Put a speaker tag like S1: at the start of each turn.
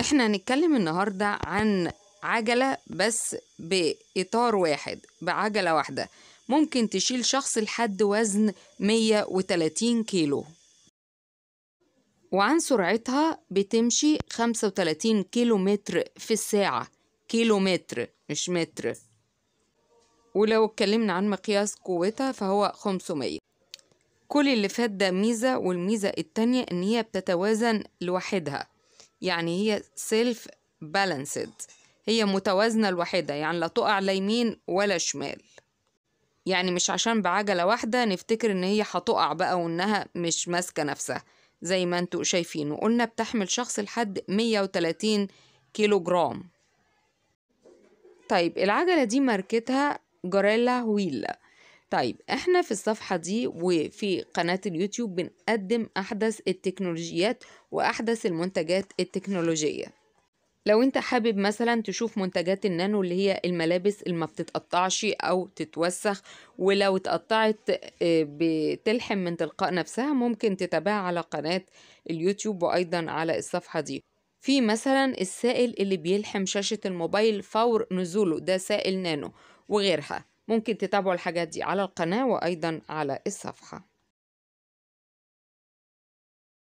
S1: احنا هنتكلم النهاردة عن عجلة بس بإطار واحد بعجلة واحدة ممكن تشيل شخص لحد وزن 130 كيلو وعن سرعتها بتمشي 35 كيلو متر في الساعة كيلو متر مش متر ولو اتكلمنا عن مقياس قوتها فهو 500 كل اللي فات ده ميزة والميزة التانية إن هي بتتوازن لوحدها يعني هي سيلف بالانسد هي متوازنة الوحيدة يعني لا تقع لا يمين ولا شمال يعني مش عشان بعجلة واحدة نفتكر إن هي هتقع بقى وإنها مش ماسكة نفسها زي ما انتوا شايفين وقلنا بتحمل شخص لحد 130 كيلو جرام طيب العجلة دي ماركتها جوريلا ويلا طيب احنا في الصفحة دي وفي قناة اليوتيوب بنقدم أحدث التكنولوجيات وأحدث المنتجات التكنولوجية لو انت حابب مثلا تشوف منتجات النانو اللي هي الملابس اللي ما بتتقطعش او تتوسخ ولو اتقطعت آه، بتلحم من تلقاء نفسها ممكن تتابعها على قناة اليوتيوب وايضا على الصفحة دي في مثلا السائل اللي بيلحم شاشة الموبايل فور نزوله ده سائل نانو وغيرها ممكن تتابعوا الحاجات دي على القناة وأيضا على الصفحة